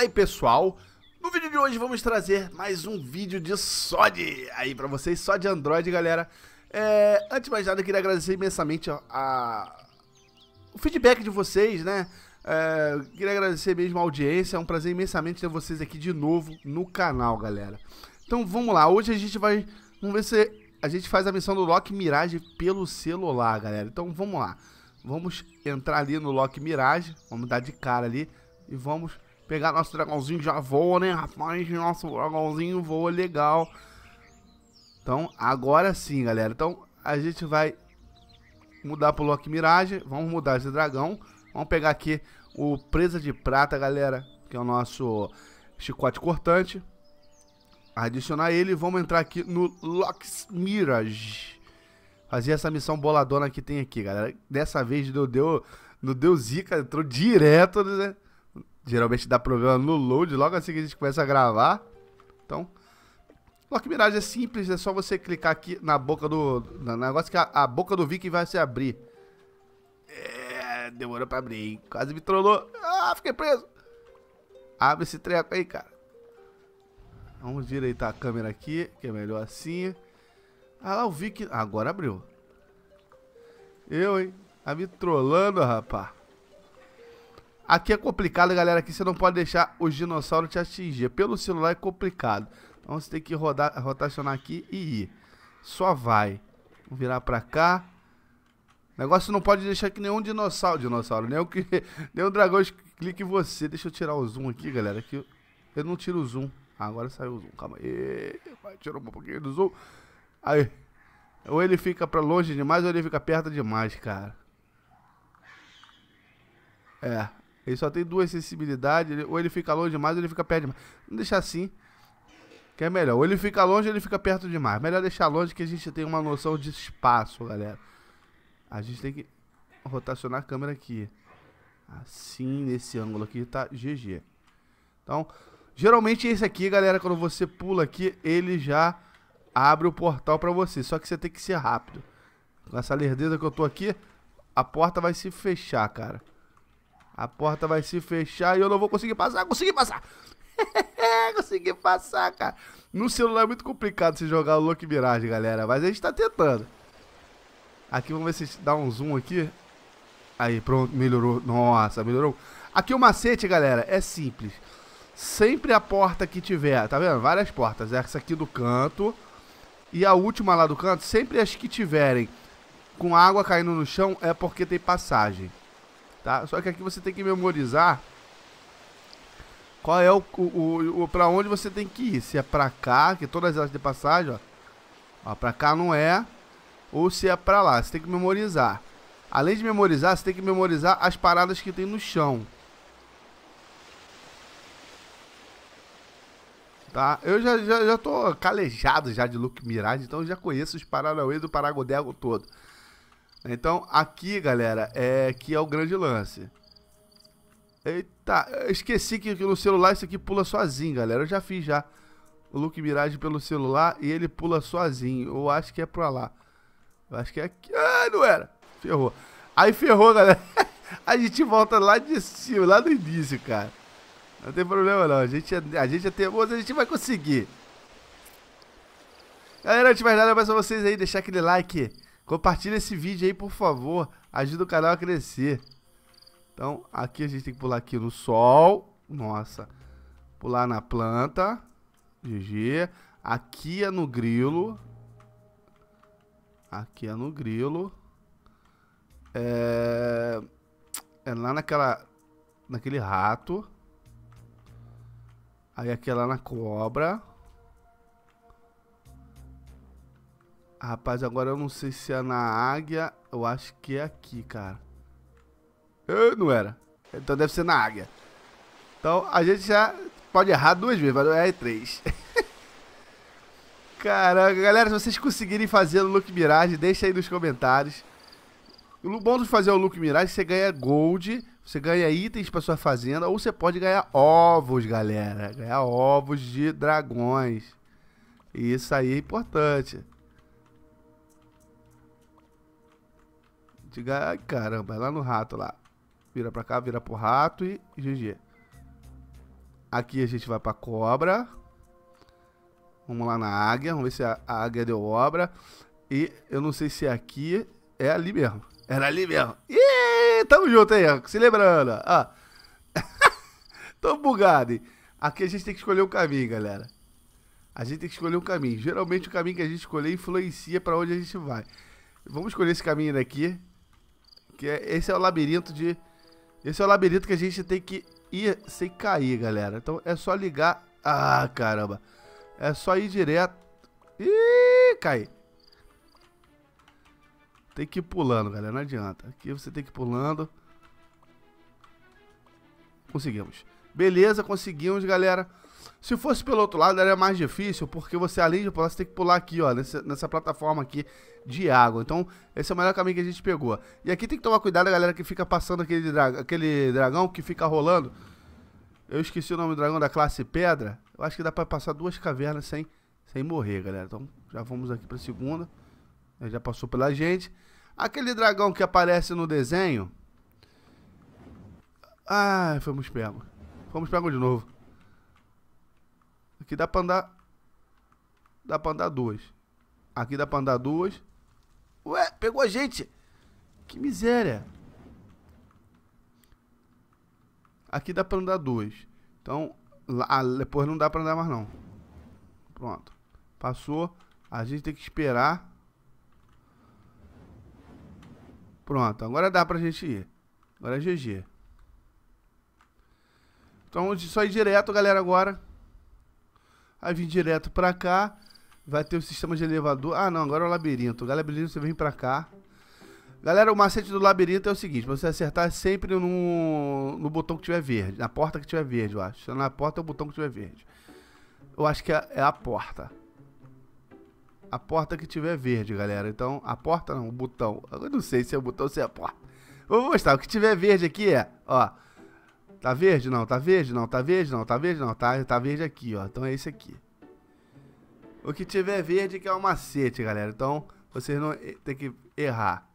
Fala aí pessoal, no vídeo de hoje vamos trazer mais um vídeo de SOD aí pra vocês, só de Android galera. É, antes de mais nada eu queria agradecer imensamente a, a, o feedback de vocês, né? É, queria agradecer mesmo a audiência, é um prazer imensamente ter vocês aqui de novo no canal galera. Então vamos lá, hoje a gente vai, vamos ver se a gente faz a missão do Lock Mirage pelo celular galera, então vamos lá. Vamos entrar ali no Lock Mirage, vamos dar de cara ali e vamos Pegar nosso dragãozinho já voa, né, rapaz? Nosso dragãozinho voa legal. Então, agora sim, galera. Então, a gente vai mudar pro Loki Mirage. Vamos mudar esse dragão. Vamos pegar aqui o Presa de Prata, galera. Que é o nosso chicote cortante. Adicionar ele. Vamos entrar aqui no Loki Mirage. Fazer essa missão boladona que tem aqui, galera. Dessa vez não deu, deu zica. Entrou direto, né? Geralmente dá problema no load logo assim que a gente começa a gravar. Então, Lock Mirage é simples, é só você clicar aqui na boca do... No negócio que a, a boca do Vic vai se abrir. É, demorou pra abrir, hein? Quase me trollou. Ah, fiquei preso. Abre esse treco aí, cara. Vamos direitar a câmera aqui, que é melhor assim. Ah lá, o Vic, Agora abriu. Eu, hein? Tá me trollando, rapaz. Aqui é complicado, galera. Aqui você não pode deixar os dinossauros te atingir. Pelo celular é complicado. Então você tem que rodar, rotacionar aqui e ir. Só vai. Vou virar pra cá. O negócio não pode deixar que nenhum dinossauro, dinossauro, nenhum, que, nenhum dragão clique em você. Deixa eu tirar o zoom aqui, galera. Que eu, não tiro o zoom. Ah, agora saiu o zoom. Calma aí. Vai, tirou um pouquinho do zoom. Aí. Ou ele fica pra longe demais ou ele fica perto demais, cara. É. Ele só tem duas sensibilidades, ele, ou ele fica longe demais ou ele fica perto demais. Vamos deixar assim, que é melhor. Ou ele fica longe ou ele fica perto demais. Melhor deixar longe que a gente tem uma noção de espaço, galera. A gente tem que rotacionar a câmera aqui. Assim, nesse ângulo aqui, tá GG. Então, geralmente esse aqui, galera, quando você pula aqui, ele já abre o portal pra você. Só que você tem que ser rápido. Com essa lerdeza que eu tô aqui, a porta vai se fechar, cara. A porta vai se fechar e eu não vou conseguir passar. Consegui passar! consegui passar, cara. No celular é muito complicado se jogar o Look Mirage, galera. Mas a gente tá tentando. Aqui, vamos ver se dá um zoom aqui. Aí, pronto, melhorou. Nossa, melhorou. Aqui o macete, galera, é simples. Sempre a porta que tiver, tá vendo? Várias portas. Essa aqui do canto. E a última lá do canto, sempre as que tiverem com água caindo no chão, é porque tem passagem tá? Só que aqui você tem que memorizar qual é o, o, o, o para onde você tem que ir. Se é para cá, que todas elas de passagem, ó, ó para cá não é, ou se é para lá. Você tem que memorizar. Além de memorizar, você tem que memorizar as paradas que tem no chão. Tá? Eu já, já, já tô calejado já de Luke Mirage, então já conheço os Paranauê do Paragodego todo. Então, aqui, galera, é que é o grande lance. Eita, esqueci que no celular isso aqui pula sozinho, galera. Eu já fiz já o look Mirage pelo celular e ele pula sozinho. Eu acho que é pra lá. Eu acho que é aqui. Ah, não era. Ferrou. Aí ferrou, galera. a gente volta lá de cima, lá do início, cara. Não tem problema não. A gente é, a gente é teimoso, a gente vai conseguir. Galera, antes de mais nada, eu peço a vocês aí deixar aquele like Compartilha esse vídeo aí, por favor. Ajuda o canal a crescer. Então, aqui a gente tem que pular aqui no sol. Nossa. Pular na planta. GG. Aqui é no grilo. Aqui é no grilo. É... É lá naquela... Naquele rato. Aí aqui é lá na cobra. Rapaz, agora eu não sei se é na águia. Eu acho que é aqui, cara. Eu é, não era. Então deve ser na águia. Então a gente já pode errar duas vezes, vai errar três. Caraca, galera, se vocês conseguirem fazer o look mirage, deixa aí nos comentários. O bom de fazer o look mirage, você ganha gold, você ganha itens para sua fazenda, ou você pode ganhar ovos, galera. Ganhar ovos de dragões. Isso aí é importante. Diga, ai caramba, é lá no rato lá. Vira pra cá, vira pro rato e GG. Aqui a gente vai pra cobra. Vamos lá na águia, vamos ver se a, águia deu obra. E eu não sei se aqui é ali mesmo. Era ali mesmo. Ih, tamo junto aí, se lembrando. Ó. Tô bugado. Hein? Aqui a gente tem que escolher um caminho, galera. A gente tem que escolher um caminho. Geralmente o caminho que a gente escolher influencia para onde a gente vai. Vamos escolher esse caminho daqui. É, esse é o labirinto de. Esse é o labirinto que a gente tem que ir sem cair, galera. Então é só ligar. Ah, caramba. É só ir direto. Ih, cai! Tem que ir pulando, galera. Não adianta. Aqui você tem que ir pulando. Conseguimos. Beleza, conseguimos, galera. Se fosse pelo outro lado, era mais difícil, porque você, além de pular, você tem que pular aqui, ó, nessa, nessa, plataforma aqui de água. Então, esse é o melhor caminho que a gente pegou. E aqui tem que tomar cuidado, galera, que fica passando aquele, dra aquele dragão que fica rolando. Eu esqueci o nome do dragão da classe Pedra. Eu acho que dá pra passar duas cavernas sem, sem morrer, galera. Então, já vamos aqui pra segunda. Ele já passou pela gente. Aquele dragão que aparece no desenho... Ah, fomos pegos. Fomos pegos de novo. Aqui dá pra andar... Dá pra andar duas. Aqui dá pra andar duas. Ué, pegou a gente! Que miséria! Aqui dá pra andar duas. Então, lá, ah, depois não dá pra andar mais não. Pronto. Passou. A gente tem que esperar. Pronto, agora dá pra gente ir. Agora é GG. Então, só ir direto, galera, agora. Aí vim direto pra cá. Vai ter o sistema de elevador. Ah, não, agora é o labirinto. Galera, labirinto, você vem pra cá. Galera, o macete do labirinto é o seguinte: você acertar sempre no, no botão que tiver verde. Na porta que tiver verde, eu acho. Na porta é o botão que tiver verde. Eu acho que é, é a porta. A porta que tiver verde, galera. Então, a porta não, o botão. Eu não sei se é o botão ou se é a porta. vou mostrar. O que tiver verde aqui é, ó. Tá verde? Não, tá verde? Não, tá verde? Não, tá verde? Não, tá, tá verde aqui, ó. Então é esse aqui. O que tiver verde que é o macete, galera. Então, vocês não tem que errar.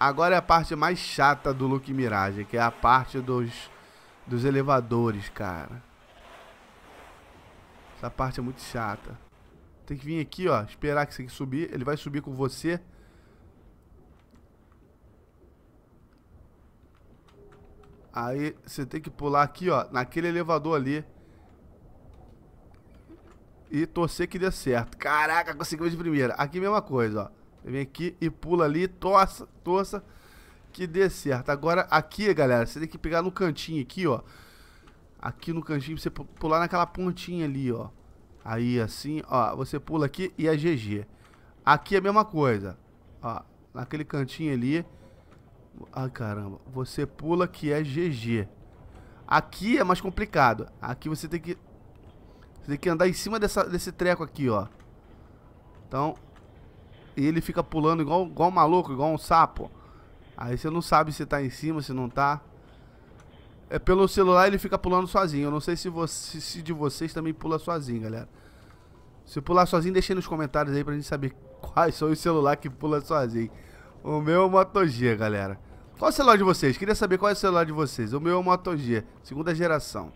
Agora é a parte mais chata do Look Mirage, que é a parte dos, dos elevadores, cara. Essa parte é muito chata. Tem que vir aqui, ó, esperar que você subir. Ele vai subir com você. Aí você tem que pular aqui, ó, naquele elevador ali. E torcer que dê certo. Caraca, conseguiu de primeira. Aqui mesma coisa, ó. Você vem aqui e pula ali, torça, torça que dê certo. Agora aqui, galera, você tem que pegar no cantinho aqui, ó. Aqui no cantinho, você pular naquela pontinha ali, ó. Aí, assim, ó, você pula aqui e é GG. Aqui é a mesma coisa, ó, naquele cantinho ali ah, caramba. Você pula que é GG. Aqui é mais complicado. Aqui você tem que... Você tem que andar em cima dessa, desse treco aqui, ó. Então... E ele fica pulando igual, igual um maluco, igual um sapo. Aí você não sabe se tá em cima, se não tá. É pelo celular ele fica pulando sozinho. Eu não sei se, você, se de vocês também pula sozinho, galera. Se pular sozinho, deixa aí nos comentários aí pra gente saber quais são os celulares que pula sozinho. O meu é o Moto G, galera. Qual é o celular de vocês? Queria saber qual é o celular de vocês. O meu é o Moto G, segunda geração.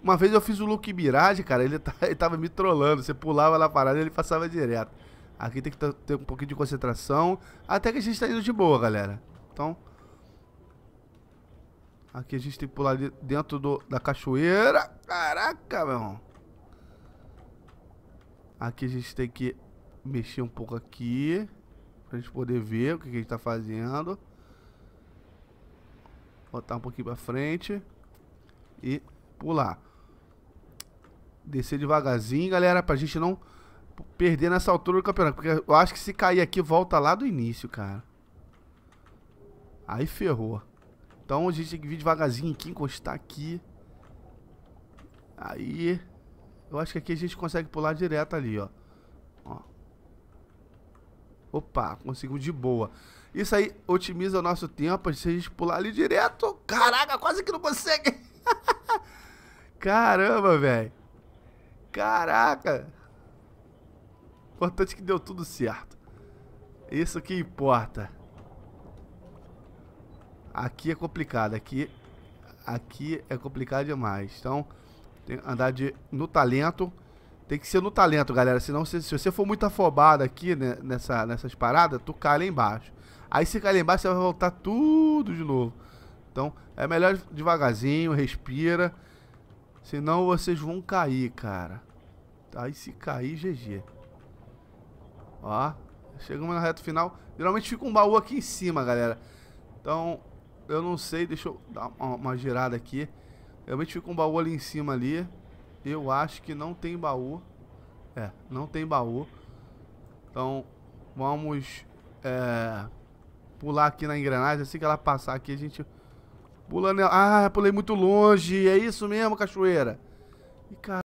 Uma vez eu fiz o look mirage, cara, ele, tá, ele tava me trolando. Você pulava na parada e ele passava direto. Aqui tem que ter um pouquinho de concentração. Até que a gente tá indo de boa, galera. Então... Aqui a gente tem que pular dentro do, da cachoeira. Caraca, meu irmão. Aqui a gente tem que mexer um pouco aqui. Pra gente poder ver o que, que a gente tá fazendo. Botar um pouquinho pra frente. E pular. Descer devagarzinho, galera, pra gente não perder nessa altura do campeonato. Porque eu acho que se cair aqui, volta lá do início, cara. Aí ferrou. Então a gente tem que vir devagarzinho aqui, encostar aqui. Aí. Eu acho que aqui a gente consegue pular direto ali, ó. ó. Opa, conseguiu de boa. Isso aí otimiza o nosso tempo. Se a gente pular ali direto... Caraca, quase que não consegue. Caramba, velho. Caraca. Importante que deu tudo certo. Isso que importa. Aqui é complicado. Aqui, aqui é complicado demais. Então... Tem, andar de, no talento. Tem que ser no talento, galera. Senão, se, se você for muito afobado aqui né, nessa, nessas paradas, tu cai lá embaixo. Aí se cai lá embaixo, você vai voltar tudo de novo. Então, é melhor devagarzinho, respira. Senão vocês vão cair, cara. Aí se cair, GG. Ó, chegamos na reta final. Geralmente fica um baú aqui em cima, galera. Então, eu não sei, deixa eu dar uma, uma girada aqui. Realmente fica um baú ali em cima ali. Eu acho que não tem baú. É, não tem baú. Então, vamos é, pular aqui na engrenagem. Assim que ela passar aqui, a gente pula nela. Ah, pulei muito longe. É isso mesmo, cachoeira. E, cara...